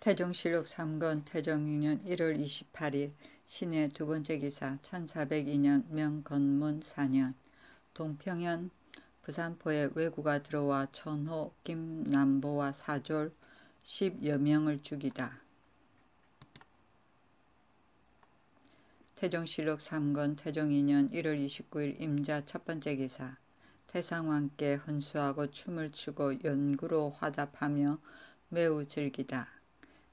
태종실록 3권 태종이년 1월 28일 신의 두 번째 기사 1402년 명건문 4년 동평현 부산포에 왜구가 들어와 천호, 김남보와 사졸 10여 명을 죽이다. 태종실록 3권 태종 2년 1월 29일 임자 첫 번째 기사 태상왕께 헌수하고 춤을 추고 연구로 화답하며 매우 즐기다.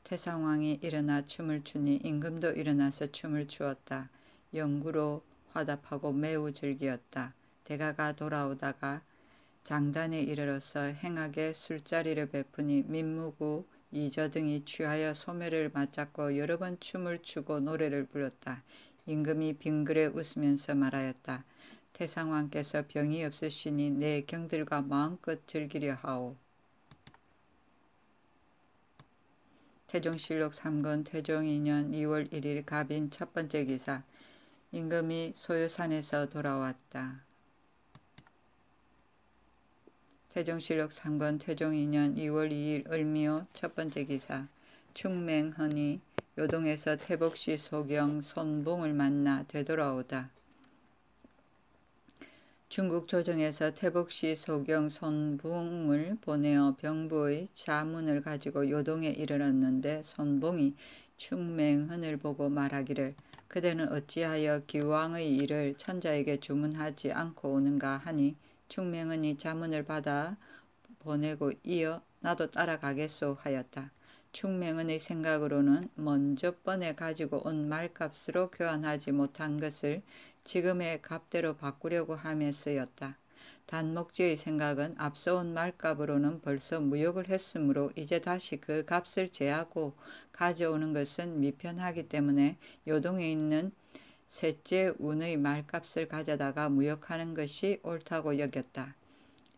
태상왕이 일어나 춤을 추니 임금도 일어나서 춤을 추었다. 영구로 화답하고 매우 즐기었다. 대가가 돌아오다가 장단에 이르러서 행하게 술자리를 베푸니 민무구 이저 등이 취하여 소매를 맞잡고 여러 번 춤을 추고 노래를 불렀다. 임금이 빙그레 웃으면서 말하였다. 태상왕께서 병이 없으시니 내 경들과 마음껏 즐기려 하오. 태종실록 3권 태종 2년 2월 1일 갑인 첫 번째 기사 임금이 소유산에서 돌아왔다. 태종실록 3권 태종 2년 2월 2일 을미호첫 번째 기사 충맹헌이 요동에서 태복시 소경 손봉을 만나 되돌아오다. 중국 조정에서 태복시 소경 손봉을 보내어 병부의 자문을 가지고 요동에 이르렀는데 손봉이 충맹헌을 보고 말하기를 그대는 어찌하여 기왕의 일을 천자에게 주문하지 않고 오는가 하니 충맹헌이 자문을 받아 보내고 이어 나도 따라가겠소 하였다. 충맹은의 생각으로는 먼저 번에 가지고 온 말값으로 교환하지 못한 것을 지금의 값대로 바꾸려고 함에 서였다 단목지의 생각은 앞서온 말값으로는 벌써 무역을 했으므로 이제 다시 그 값을 제하고 가져오는 것은 미편하기 때문에 요동에 있는 셋째 운의 말값을 가져다가 무역하는 것이 옳다고 여겼다.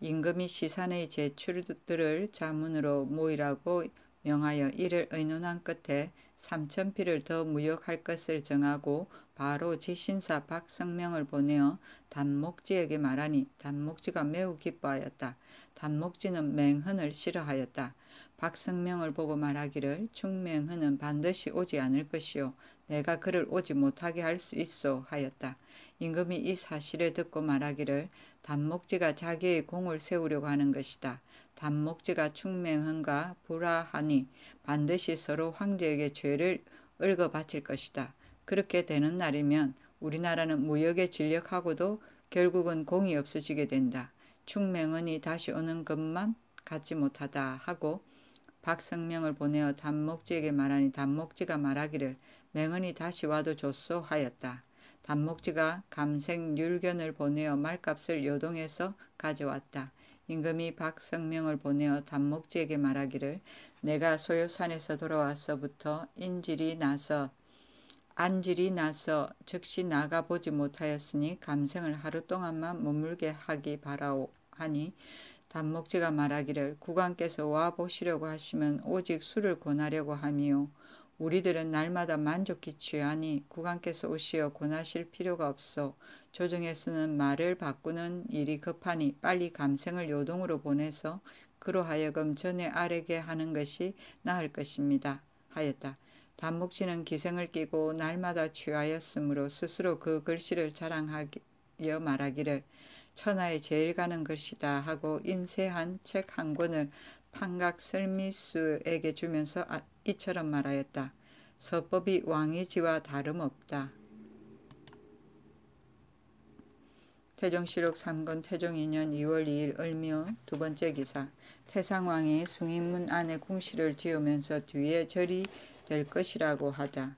임금이 시산의 제출들을 자문으로 모이라고 명하여 이를 의논한 끝에 삼천피를 더 무역할 것을 정하고 바로 제신사 박성명을 보내어 단목지에게 말하니 단목지가 매우 기뻐하였다. 단목지는 맹헌을 싫어하였다. 박성명을 보고 말하기를 충맹헌은 반드시 오지 않을 것이요 내가 그를 오지 못하게 할 수 있소 하였다. 임금이 이 사실을 듣고 말하기를 단목지가 자기의 공을 세우려고 하는 것이다. 단목지가 충맹헌과 불화하니 반드시 서로 황제에게 죄를 을어 바칠 것이다. 그렇게 되는 날이면 우리나라는 무역에 진력하고도 결국은 공이 없어지게 된다. 충맹은이 다시 오는 것만 갖지 못하다 하고 박성명을 보내어 단목지에게 말하니 단목지가 말하기를 맹은이 다시 와도 좋소 하였다. 단목지가 감생 율견을 보내어 말값을 요동해서 가져왔다. 임금이 박성명을 보내어 단목지에게 말하기를 내가 소요산에서 돌아와서부터 인질이 나서 안질이 나서 즉시 나가보지 못하였으니 감생을 하루 동안만 머물게 하기 바라오 하니 단목지가 말하기를 국왕께서 와 보시려고 하시면 오직 술을 권하려고 하미요. 우리들은 날마다 만족히 취하니 국왕께서 오시어 권하실 필요가 없어 조정에서는 말을 바꾸는 일이 급하니 빨리 감생을 요동으로 보내서 그러하여금 전에 아래게 하는 것이 나을 것입니다. 하였다. 반목신는 기생을 끼고 날마다 취하였으므로 스스로 그 글씨를 자랑하여 말하기를 천하에 제일 가는 글씨다 하고 인쇄한 책 한 권을 판각 설미수에게 주면서 아, 이처럼 말하였다. 서법이 왕의지와 다름없다. 태종실록 3권 태종 2년 2월 2일 을묘 두 번째 기사 태상왕이 숭인문 안에 궁실을 지으면서 뒤에 절이 될 것이라고 하다.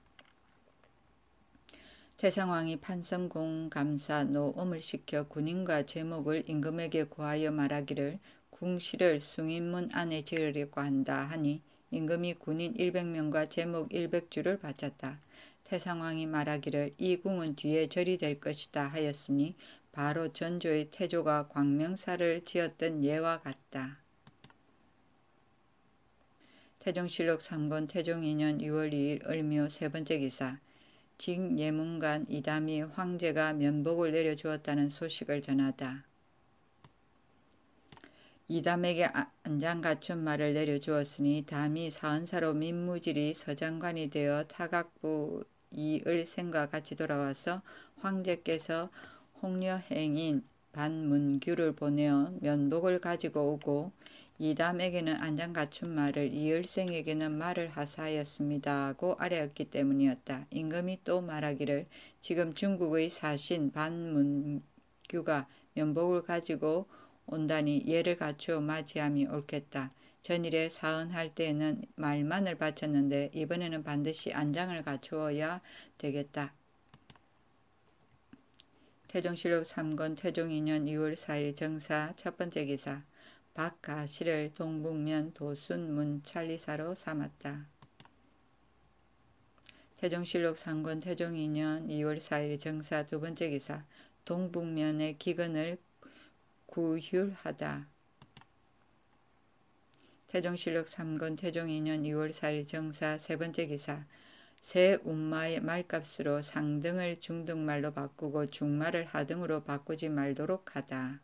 태상왕이 판성공 감사 노음을 시켜 군인과 제목을 임금에게 구하여 말하기를 궁실을 숭인문 안에 지으려고 한다 하니 임금이 군인 100명과 제목 100주를 바쳤다. 태상왕이 말하기를 이 궁은 뒤에 절이 될 것이다 하였으니 바로 전조의 태조가 광명사를 지었던 예와 같다. 태종실록 3권 태종 2년 6월 2일 을묘 세 번째 기사 직예문관 이담이 황제가 면복을 내려주었다는 소식을 전하다. 이담에게 아, 안장갖춘 말을 내려주었으니 담이 사은사로 민무질이 서장관이 되어 타각부 이을생과 같이 돌아와서 황제께서 홍려행인 반문규를 보내어 면복을 가지고 오고 이담에게는 안장 갖춘 말을 이을생에게는 말을 하사하였습니다고 아래였기 때문이었다. 임금이 또 말하기를 지금 중국의 사신 반문규가 면복을 가지고 온다니 예를 갖추어 맞이함이 옳겠다. 전일에 사은할 때에는 말만을 바쳤는데 이번에는 반드시 안장을 갖추어야 되겠다. 태종실록 3권 태종 2년 2월 4일 정사 첫 번째 기사 박가실을 동북면 도순문 찰리사로 삼았다. 태종실록 3권 태종 2년 2월 4일 정사 두 번째 기사 동북면의 기근을 구휼하다. 태종실록 3권 태종 2년 2월 4일 정사 세 번째 기사 새 운마의 말값으로 상등을 중등말로 바꾸고 중말을 하등으로 바꾸지 말도록 하다.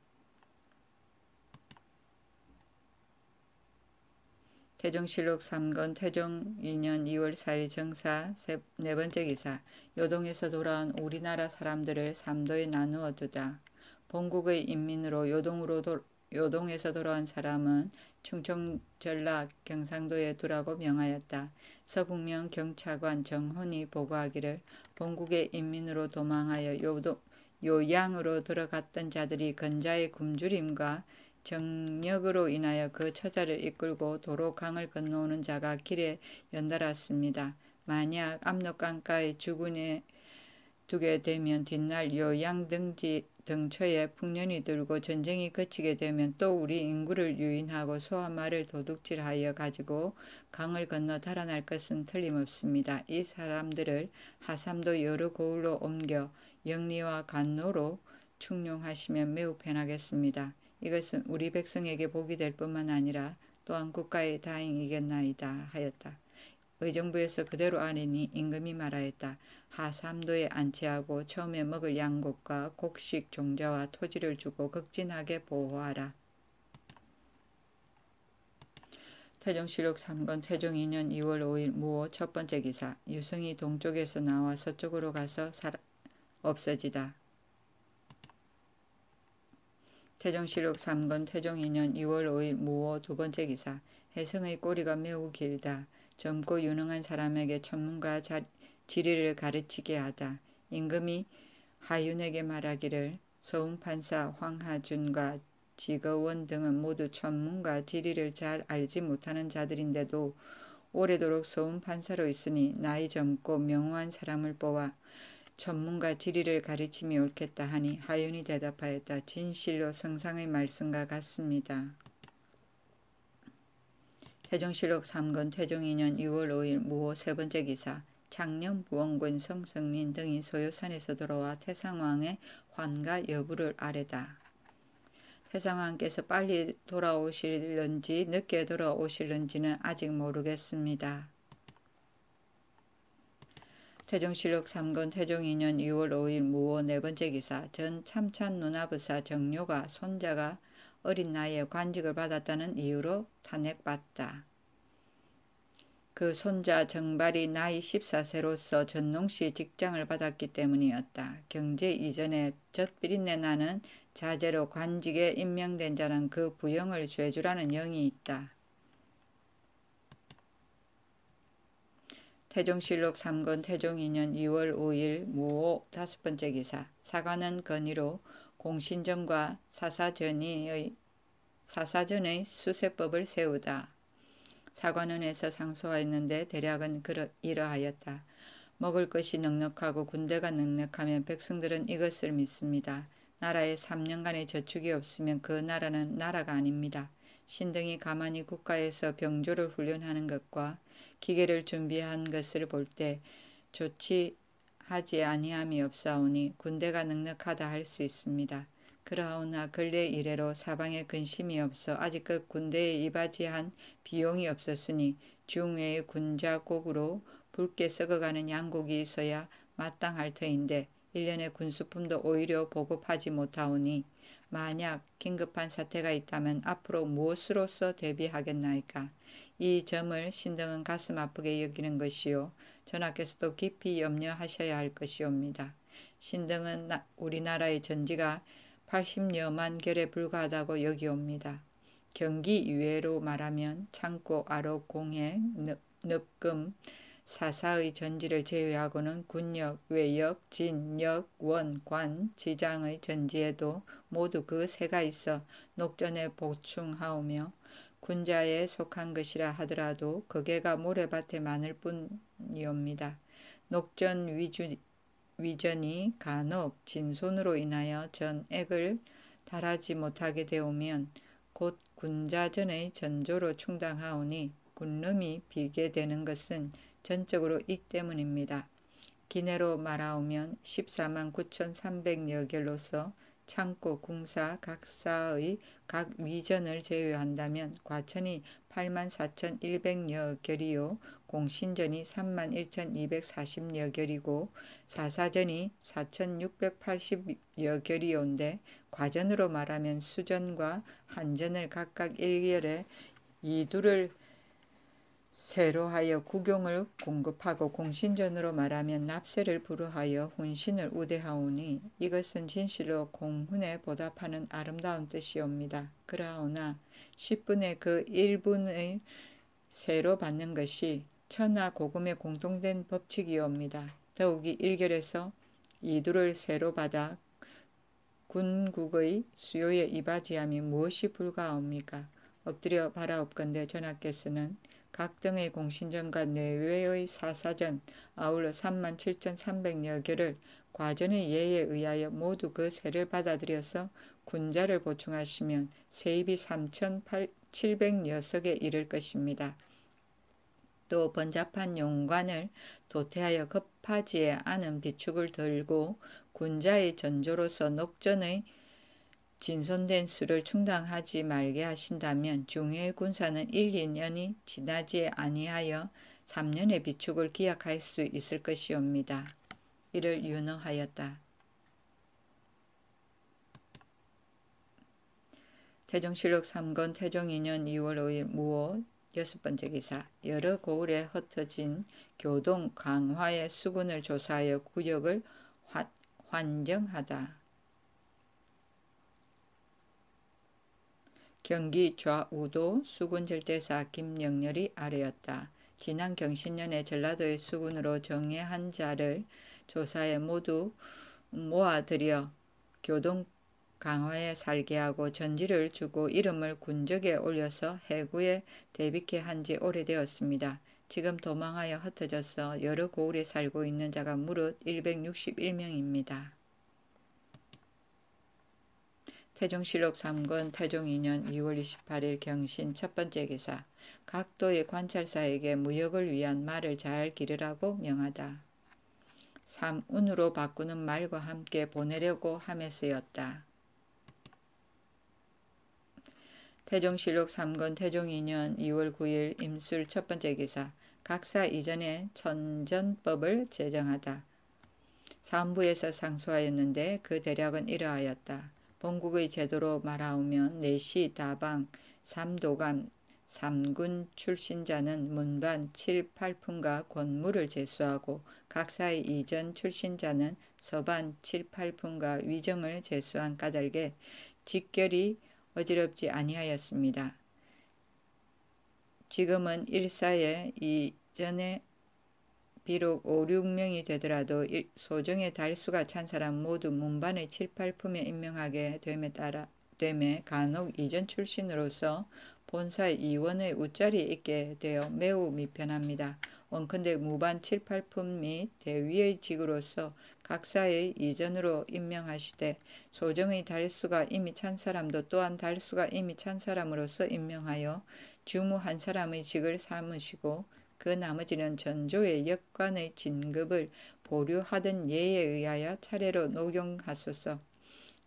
태종실록 3권 태종 2년 2월 4일 정사 네 번째 기사 요동에서 돌아온 우리나라 사람들을 삼도에 나누어 두다. 본국의 인민으로 요동으로 도, 요동에서 돌아온 사람은 충청 전라 경상도에 두라고 명하였다. 서북면 경찰관 정헌이 보고하기를 본국의 인민으로 도망하여 요동, 요양으로 들어갔던 자들이 건자의 굶주림과 정력으로 인하여 그 처자를 이끌고 도로 강을 건너오는 자가 길에 연달았습니다. 만약 압록강가의 주군의 두게 되면 뒷날 요양 등지 등처에 풍년이 들고 전쟁이 그치게 되면 또 우리 인구를 유인하고 소와 말을 도둑질하여 가지고 강을 건너 달아날 것은 틀림없습니다. 이 사람들을 하삼도 여러 고울로 옮겨 영리와 간노로 충용하시면 매우 편하겠습니다. 이것은 우리 백성에게 복이 될 뿐만 아니라 또한 국가의 다행이겠나이다 하였다. 의정부에서 그대로 아으니 임금이 말하였다. 하삼도에 안치하고 처음에 먹을 양곡과 곡식 종자와 토지를 주고 극진하게 보호하라. 태종실록 3권 태종 2년 2월 5일 무호 첫 번째 기사 유승이 동쪽에서 나와 서쪽으로 가서 살아, 없어지다. 태종실록 3권 태종 2년 2월 5일 무호 두 번째 기사 해성의 꼬리가 매우 길다. 젊고 유능한 사람에게 전문가 자, 지리를 가르치게 하다. 임금이 하윤에게 말하기를 소음판사 황하준과 지거원 등은 모두 전문가 지리를 잘 알지 못하는 자들인데도 오래도록 소음판사로 있으니 나이 젊고 명호한 사람을 뽑아 전문가 지리를 가르침이 옳겠다 하니 하윤이 대답하였다. 진실로 성상의 말씀과 같습니다. 태종실록 3권 태종 2년 2월 5일 무호 세 번째 기사 장년 무원군 성성린 등이 소요산에서 돌아와 태상왕의 환가 여부를 아래다. 태상왕께서 빨리 돌아오실는지 늦게 돌아오실는지는 아직 모르겠습니다. 태종실록 3권 태종 2년 2월 5일 무호 네 번째 기사 전 참찬 누나부사 정료가 손자가 어린 나이에 관직을 받았다는 이유로 탄핵받다. 그 손자 정발이 나이 14세로서 전농시 직장을 받았기 때문이었다. 경제 이전에 젖비린내 나는 자제로 관직에 임명된 자는 그 부영을 죄주라는 영이 있다. 태종실록 3권 태종 2년 2월 5일 무호 다섯 번째 기사 사관은 건의로 공신전과 사사전의, 사사전의 수세법을 세우다. 사관원에서 상소하였는데 대략은 그러, 이러하였다. 먹을 것이 넉넉하고 군대가 넉넉하면 백성들은 이것을 믿습니다. 나라에 3년간의 저축이 없으면 그 나라는 나라가 아닙니다. 신등이 가만히 국가에서 병조를 훈련하는 것과 기계를 준비한 것을 볼 때 좋지 하지 아니함이 없사오니 군대가 능력하다 할 수 있습니다. 그러나 근래 이래로 사방에 근심이 없어 아직 그 군대에 이바지한 비용이 없었으니 중외의 군자곡으로 붉게 썩어가는 양곡이 있어야 마땅할 터인데 일년의 군수품도 오히려 보급하지 못하오니 만약 긴급한 사태가 있다면 앞으로 무엇으로써 대비하겠나이까 이 점을 신등은 가슴 아프게 여기는 것이요 전하께서도 깊이 염려하셔야 할 것이옵니다. 신등은 우리나라의 전지가 80여만 결에 불과하다고 여기옵니다. 경기 이외로 말하면 창고, 아로, 공행, 늪, 늪금, 사사의 전지를 제외하고는 군역, 외역, 진, 역, 원, 관, 지장의 전지에도 모두 그 세가 있어 녹전에 보충하오며 군자에 속한 것이라 하더라도 거개가 모래밭에 많을 뿐이옵니다. 녹전 위주, 위전이 간혹 진손으로 인하여 전액을 달하지 못하게 되오면 곧 군자전의 전조로 충당하오니 군름이 비게 되는 것은 전적으로 이 때문입니다. 기내로 말하오면 14만 9,300여 결로서 창고, 궁사, 각사의 각 위전을 제외한다면 과천이 84,100여 결이요, 공신전이 31,240여 결이고 사사전이 4,680여 결이온데 과전으로 말하면 수전과 한전을 각각 1결에 이두를 새로 하여 구경을 공급하고 공신전으로 말하면 납세를 부르하여 혼신을 우대하오니 이것은 진실로 공훈에 보답하는 아름다운 뜻이옵니다. 그러나 10분의 그 1분의 새로 받는 것이 천하 고금의 공통된 법칙이옵니다. 더욱이 일결에서 이두를 새로 받아 군국의 수요에 이바지함이 무엇이 불가합니까? 엎드려 바라옵건대 전하께서는 각 등의 공신전과 내외의 사사전 아울러 3만 7,300여 개를 과전의 예에 의하여 모두 그 세를 받아들여서 군자를 보충하시면 세입이 3 7 0 0여석에 이를 것입니다. 또 번잡한 용관을 도태하여 급하지 않은 비축을 들고 군자의 전조로서 녹전의 진손된 수를 충당하지 말게 하신다면 중해 군사는 1, 2년이 지나지 아니하여 3년의 비축을 기약할 수 있을 것이옵니다. 이를 유능하였다. 태종실록 3권 태종 2년 2월 5일 무호 여섯 번째 기사 여러 고을에 흩어진 교동 강화의 수군을 조사하여 구역을 환, 환정하다. 경기 좌우도 수군 절대사 김영렬이 아래였다. 지난 경신년에 전라도의 수군으로 정예한 자를 조사에 모두 모아들여 교동 강화에 살게 하고 전지를 주고 이름을 군적에 올려서 해구에 대비케 한 지 오래되었습니다. 지금 도망하여 흩어져서 여러 고을에 살고 있는 자가 무릇 161명입니다. 태종실록 3권 태종 2년 2월 28일 경신 첫 번째 기사 각도의 관찰사에게 무역을 위한 말을 잘 기르라고 명하다. 3. 운으로 바꾸는 말과 함께 보내려고 함에 쓰였다. 태종실록 3권 태종 2년 2월 9일 임술 첫 번째 기사 각사 이전에 천전법을 제정하다. 3부에서 상소하였는데 그 대략은 이러하였다. 본국의 제도로 말하오면 내시 다방 삼도감 삼군 출신자는 문반 7, 8품과 권무를 제수하고 각사의 이전 출신자는 서반 7, 8품과 위정을 제수한 까닭에 직결이 어지럽지 아니하였습니다. 지금은 일사에 이전에 비록 5, 6명이 되더라도 소정의 달수가 찬 사람 모두 문반의 7, 8품에 임명하게 됨에 따라 됨에 간혹 이전 출신으로서 본사 이원의 웃자리에 있게 되어 매우 미편합니다. 원컨대 무반 7, 8품 및 대위의 직으로서 각사의 이전으로 임명하시되 소정의 달수가 이미 찬 사람도 또한 달수가 이미 찬 사람으로서 임명하여 주무 한 사람의 직을 삼으시고 그 나머지는 전조의 역관의 진급을 보류하던 예에 의하여 차례로 녹용하소서.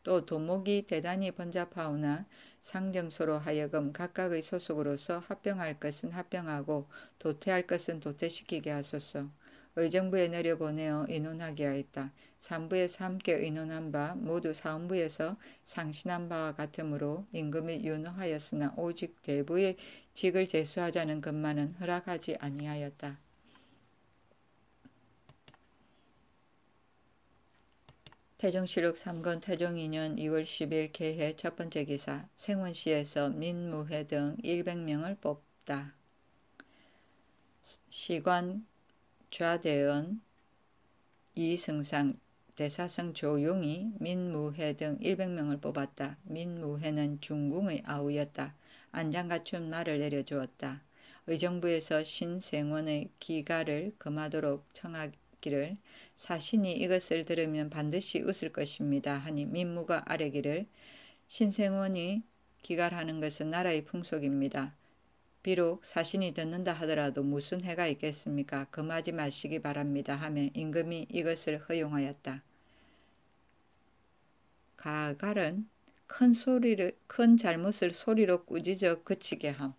또 도목이 대단히 번잡하오나 상정소로 하여금 각각의 소속으로서 합병할 것은 합병하고 도태할 것은 도태시키게 하소서. 의정부에 내려보내어 의논하게 하였다. 3부에서 함께 의논한 바 모두 사원부에서 상신한 바와 같으므로 임금이 윤허하였으나 오직 대부의 직을 제수하자는 것만은 허락하지 아니하였다. 태종실록 3권 태종 2년 2월 10일 개해 첫 번째 기사 생원시에서 민무회 등 100명을 뽑다. 시관 좌대은, 이승상, 대사성 조용이 민무해등 100명을 뽑았다. 민무해는 중궁의 아우였다. 안장갖춘 말을 내려주었다. 의정부에서 신생원의 기가를 금하도록 청하기를 사신이 이것을 들으면 반드시 웃을 것입니다. 하니 민무가 아래기를 신생원이 기가하는 것은 나라의 풍속입니다. 비록 사신이 듣는다 하더라도 무슨 해가 있겠습니까? 금하지 마시기 바랍니다 하며 임금이 이것을 허용하였다. 가갈은 큰 소리를 큰 잘못을 소리로 꾸짖어 그치게 함.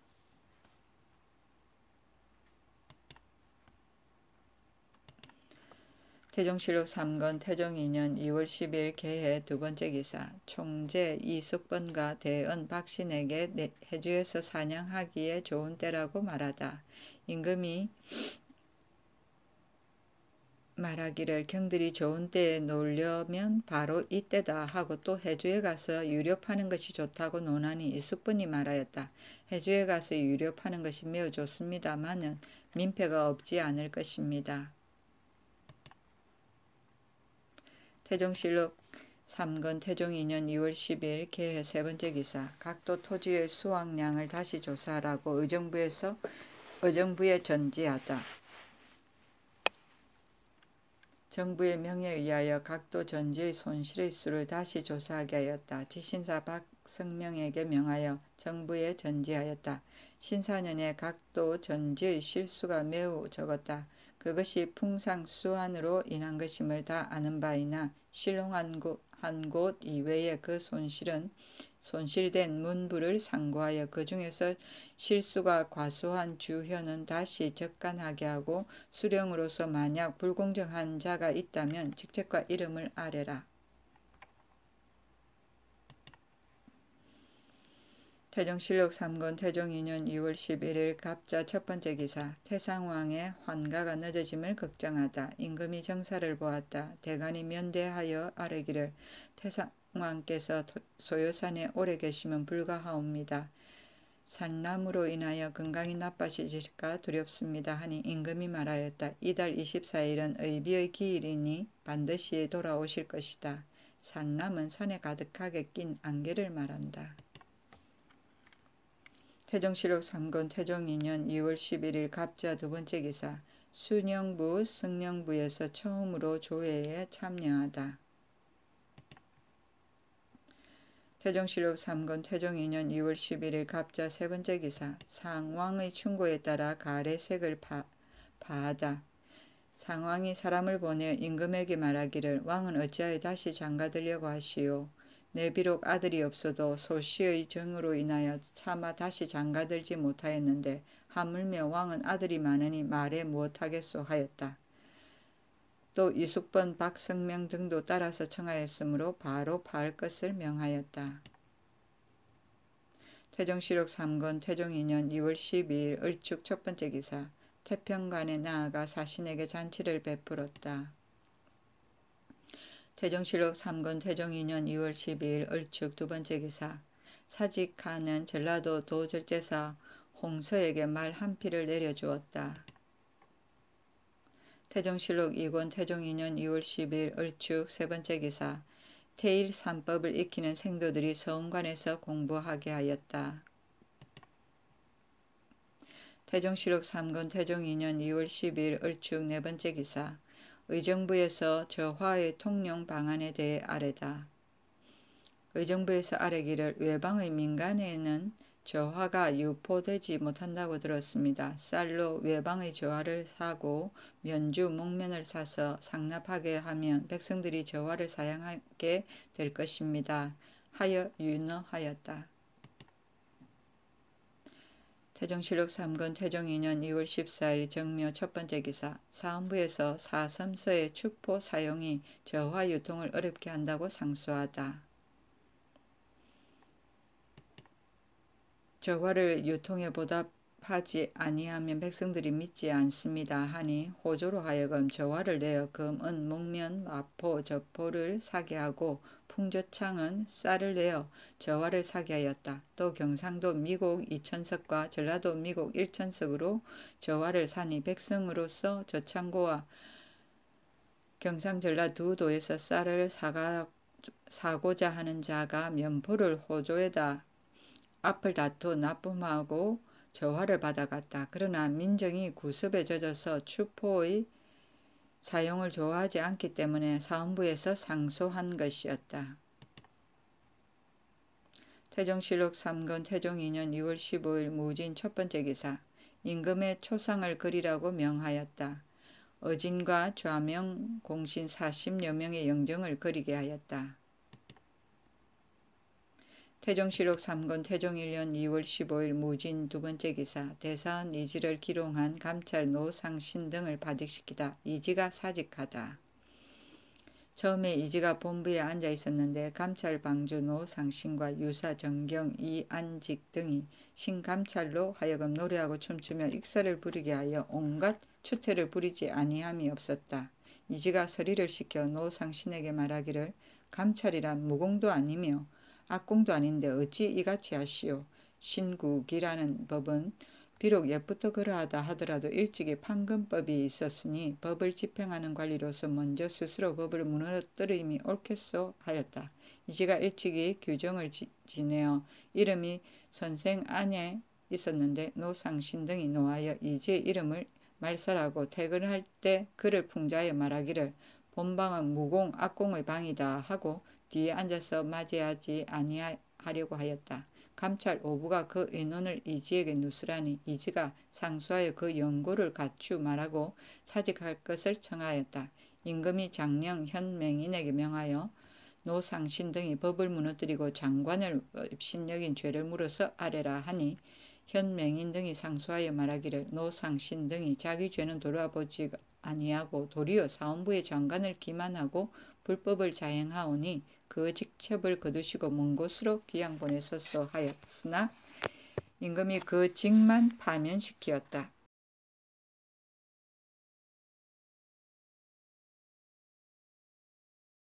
태종실록 3권 태종 2년 2월 10일 개해 두 번째 기사 총재 이숙번과 대은 박신에게 해주에서 사냥하기에 좋은 때라고 말하다. 임금이 말하기를 경들이 좋은 때에 놀려면 바로 이때다 하고 또 해주에 가서 유렵하는 것이 좋다고 논하니 이숙분이 말하였다. 해주에 가서 유렵하는 것이 매우 좋습니다마는 민폐가 없지 않을 것입니다. 태종실록 3권 태종 2년 2월 10일 개해 세 번째 기사 각도 토지의 수확량을 다시 조사하라고 의정부에서 의정부에 전지하다. 정부의 명에 의하여 각도 전지의 손실의 수를 다시 조사하게 하였다. 지신사 박 성명에게 명하여 정부에 전지하였다. 신사년에 각도 전지의 실수가 매우 적었다. 그것이 풍상수환으로 인한 것임을 다 아는 바이나 실롱한 곳, 한곳이외에그 손실은 손실된 문부를 상고하여 그 중에서 실수가 과수한 주현은 다시 적간하게 하고 수령으로서 만약 불공정한 자가 있다면 직책과 이름을 아래라 태종실록 3권 태종 2년 2월 11일 갑자 첫 번째 기사 태상왕의 환가가 늦어짐을 걱정하다. 임금이 정사를 보았다. 대관이 면대하여 아뢰기를 태상왕께서 소요산에 오래 계시면 불가하옵니다. 산나무로 인하여 건강이 나빠지실까 두렵습니다 하니 임금이 말하였다. 이달 24일은 의비의 기일이니 반드시 돌아오실 것이다. 산남은 산에 가득하게 낀 안개를 말한다. 태정실록 3권 태종 2년 2월 11일 갑자 두 번째 기사 순영부 승령부에서 처음으로 조회에 참여하다. 태종실록 3권 태종 2년 2월 11일 갑자 세 번째 기사 상왕의 충고에 따라 가래 색을 파, 파하다. 상왕이 사람을 보내 임금에게 말하기를 왕은 어찌하여 다시 장가들려고 하시오. 내 비록 아들이 없어도 소씨의 정으로 인하여 차마 다시 장가들지 못하였는데 하물며 왕은 아들이 많으니 말에 못하겠소 하였다. 또 이숙번 박성명 등도 따라서 청하였으므로 바로 파 것을 명하였다. 태종실록 3권 태종 2년 2월 12일 을축 첫 번째 기사 태평관에 나아가 사신에게 잔치를 베풀었다. 태종실록 3권 태종 2년 2월 12일 을축 두 번째 기사 사직하는 전라도 도절제사 홍서에게 말한 피를 내려주었다. 태종실록 2권 태종 2년 2월 10일 을축 세 번째 기사 태일 3법을 익히는 생도들이 서운관에서 공부하게 하였다. 태종실록 3권 태종 2년 2월 10일 을축 네 번째 기사 의정부에서 저화의 통용 방안에 대해 아래다. 의정부에서 아래기를 외방의 민간에는 저화가 유포되지 못한다고 들었습니다. 쌀로 외방의 저화를 사고 면주 목면을 사서 상납하게 하면 백성들이 저화를 사양하게 될 것입니다. 하여 윤어하였다. 태종실록 3권 태종 2년 2월 14일 정묘 첫 번째 기사 사헌부에서 사삼서의 축포 사용이 저화 유통을 어렵게 한다고 상소하다. 저화를 유통에 보다 하지 아니하면 백성들이 믿지 않습니다 하니 호조로 하여금 저화를 내어 금은 목면 마포 저포를 사게 하고 풍조창은 쌀을 내어 저화를 사게 하였다. 또 경상도 미국 이천석과 전라도 미국 일천석으로 저화를 사니 백성으로서 저창고와 경상전라 두 도에서 쌀을 사가, 사고자 하는 자가 면포를 호조에다 앞을 다퉈 납품하고 저화를 받아갔다. 그러나 민정이 구습에 젖어서 추포의 사용을 좋아하지 않기 때문에 사헌부에서 상소한 것이었다. 태종실록 3권 태종 2년 2월 15일 무진 첫 번째 기사 임금의 초상을 그리라고 명하였다. 어진과 좌명 공신 40여 명의 영정을 그리게 하였다. 태종실록 3권 태종 1년 2월 15일 무진 두 번째 기사 대사한 이지를 기롱한 감찰노 상신 등을 바직시키다. 이지가 사직하다. 처음에 이지가 본부에 앉아 있었는데 감찰방주노 상신과 유사 정경 이안직 등이 신감찰로 하여금 노래하고 춤추며 익사를 부리게 하여 온갖 추태를 부리지 아니함이 없었다. 이지가 서리를 시켜 노상신에게 말하기를 감찰이란 무공도 아니며 악공도 아닌데 어찌 이같이 하시오. 신국이라는 법은 비록 옛부터 그러하다 하더라도 일찍이 판금법이 있었으니 법을 집행하는 관리로서 먼저 스스로 법을 무너뜨림이 옳겠소 하였다. 이지가 일찍이 규정을 지, 내어 이름이 선생 안에 있었는데 노상신 등이 노하여 이지의 이름을 말살하고 퇴근할 때 그를 풍자해 말하기를 본방은 무공 악공의 방이다 하고 뒤에 앉아서 맞이하지 아니하려고 하였다. 감찰 오부가 그 의논을 이지에게 누스라니 이지가 상수하여 그연구를 갖추 말하고 사직할 것을 청하였다. 임금이 장령 현맹인에게 명하여 노상신 등이 법을 무너뜨리고 장관을 신력인 죄를 물어서 아래라 하니 현맹인 등이 상수하여 말하기를 노상신 등이 자기 죄는 돌아보지 아니하고 도리어 사원부의 장관을 기만하고 불법을 자행하오니 그 직첩을 거두시고 먼 곳으로 귀양 보내소서 하였으나 임금이 그 직만 파면시키었다.